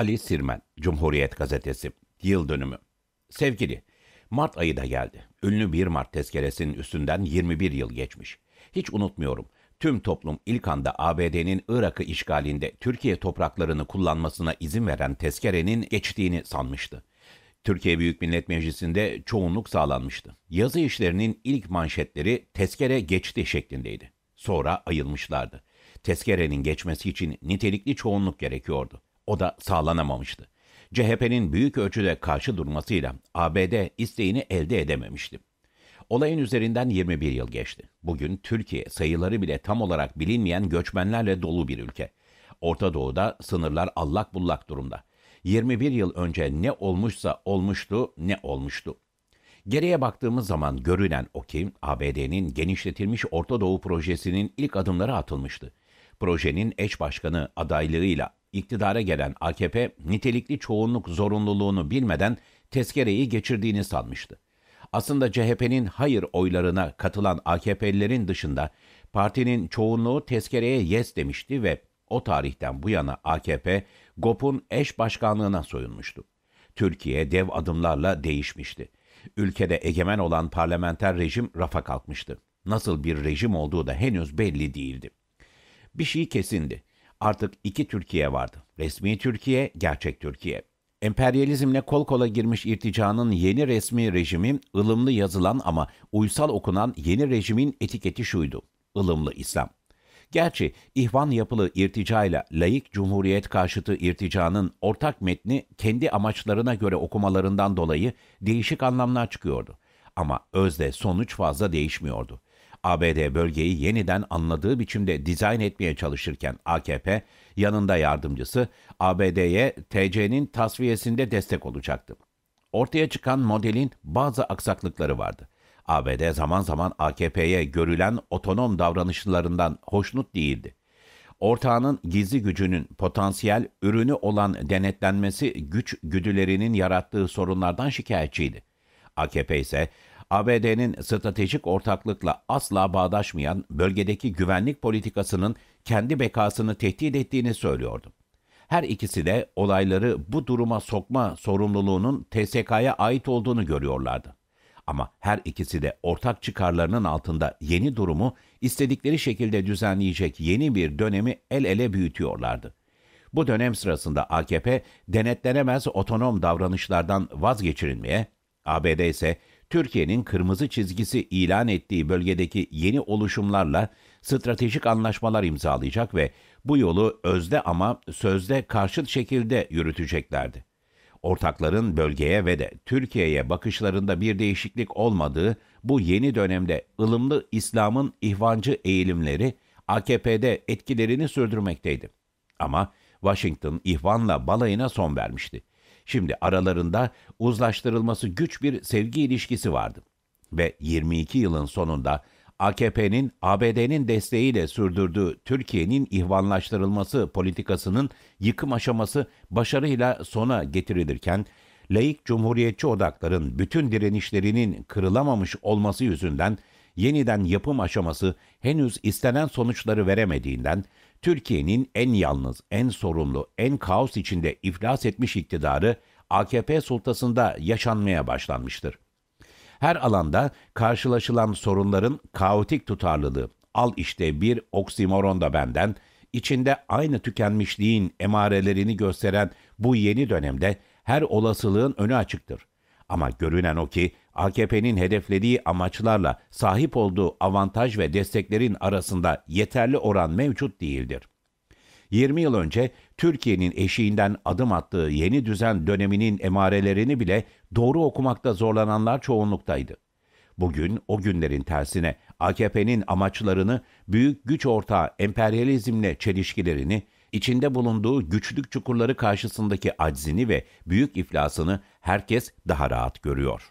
Ali Sirmen, Cumhuriyet Gazetesi, Yıl Dönümü. Sevgili, Mart ayı da geldi. Ünlü 1 Mart tezkeresinin üstünden 21 yıl geçmiş. Hiç unutmuyorum. Tüm toplum ilk anda ABD'nin Irak'ı işgalinde Türkiye topraklarını kullanmasına izin veren tezkerenin geçtiğini sanmıştı. Türkiye Büyük Millet Meclisi'nde çoğunluk sağlanmıştı. Yazı işlerinin ilk manşetleri tezkere geçti şeklindeydi. Sonra ayılmışlardı. Tezkerenin geçmesi için nitelikli çoğunluk gerekiyordu. O da sağlanamamıştı. CHP'nin büyük ölçüde karşı durmasıyla ABD isteğini elde edememişti. Olayın üzerinden 21 yıl geçti. Bugün Türkiye sayıları bile tam olarak bilinmeyen göçmenlerle dolu bir ülke. Orta Doğu'da sınırlar allak bullak durumda. 21 yıl önce ne olmuşsa olmuştu, ne olmuştu. Geriye baktığımız zaman görülen o ki ABD'nin genişletilmiş Orta Doğu projesinin ilk adımları atılmıştı. Projenin eş başkanı adaylığıyla İktidara gelen AKP nitelikli çoğunluk zorunluluğunu bilmeden tezkereyi geçirdiğini sanmıştı. Aslında CHP'nin hayır oylarına katılan AKP'lilerin dışında partinin çoğunluğu tezkereye yes demişti ve o tarihten bu yana AKP, GOP'un eş başkanlığına soyunmuştu. Türkiye dev adımlarla değişmişti. Ülkede egemen olan parlamenter rejim rafa kalkmıştı. Nasıl bir rejim olduğu da henüz belli değildi. Bir şey kesindi. Artık iki Türkiye vardı. Resmi Türkiye, gerçek Türkiye. Emperyalizmle kol kola girmiş irticanın yeni resmi rejimi ılımlı yazılan ama uysal okunan yeni rejimin etiketi şuydu. ılımlı İslam. Gerçi ihvan yapılı irticayla layık cumhuriyet karşıtı irticanın ortak metni kendi amaçlarına göre okumalarından dolayı değişik anlamlar çıkıyordu. Ama özde sonuç fazla değişmiyordu. ABD bölgeyi yeniden anladığı biçimde dizayn etmeye çalışırken AKP yanında yardımcısı ABD'ye TC'nin tasfiyesinde destek olacaktı. Ortaya çıkan modelin bazı aksaklıkları vardı. ABD zaman zaman AKP'ye görülen otonom davranışlarından hoşnut değildi. Ortağının gizli gücünün potansiyel ürünü olan denetlenmesi güç güdülerinin yarattığı sorunlardan şikayetçiydi. AKP ise ABD'nin stratejik ortaklıkla asla bağdaşmayan bölgedeki güvenlik politikasının kendi bekasını tehdit ettiğini söylüyordu. Her ikisi de olayları bu duruma sokma sorumluluğunun TSK'ya ait olduğunu görüyorlardı. Ama her ikisi de ortak çıkarlarının altında yeni durumu istedikleri şekilde düzenleyecek yeni bir dönemi el ele büyütüyorlardı. Bu dönem sırasında AKP denetlenemez otonom davranışlardan vazgeçirilmeye, ABD ise Türkiye'nin kırmızı çizgisi ilan ettiği bölgedeki yeni oluşumlarla stratejik anlaşmalar imzalayacak ve bu yolu özde ama sözde karşıt şekilde yürüteceklerdi. Ortakların bölgeye ve de Türkiye'ye bakışlarında bir değişiklik olmadığı bu yeni dönemde ılımlı İslam'ın ihvancı eğilimleri AKP'de etkilerini sürdürmekteydi. Ama Washington ihvanla balayına son vermişti. Şimdi aralarında uzlaştırılması güç bir sevgi ilişkisi vardı. Ve 22 yılın sonunda AKP'nin ABD'nin desteğiyle sürdürdüğü Türkiye'nin ihvanlaştırılması politikasının yıkım aşaması başarıyla sona getirilirken, laik cumhuriyetçi odakların bütün direnişlerinin kırılamamış olması yüzünden yeniden yapım aşaması henüz istenen sonuçları veremediğinden Türkiye'nin en yalnız, en sorumlu, en kaos içinde iflas etmiş iktidarı AKP sultasında yaşanmaya başlanmıştır. Her alanda karşılaşılan sorunların kaotik tutarlılığı, al işte bir oksimoron da benden, içinde aynı tükenmişliğin emarelerini gösteren bu yeni dönemde her olasılığın önü açıktır. Ama görünen o ki AKP'nin hedeflediği amaçlarla sahip olduğu avantaj ve desteklerin arasında yeterli oran mevcut değildir. 20 yıl önce Türkiye'nin eşiğinden adım attığı yeni düzen döneminin emarelerini bile doğru okumakta zorlananlar çoğunluktaydı. Bugün o günlerin tersine AKP'nin amaçlarını, büyük güç ortağı emperyalizmle çelişkilerini, içinde bulunduğu güçlük çukurları karşısındaki aczini ve büyük iflasını herkes daha rahat görüyor.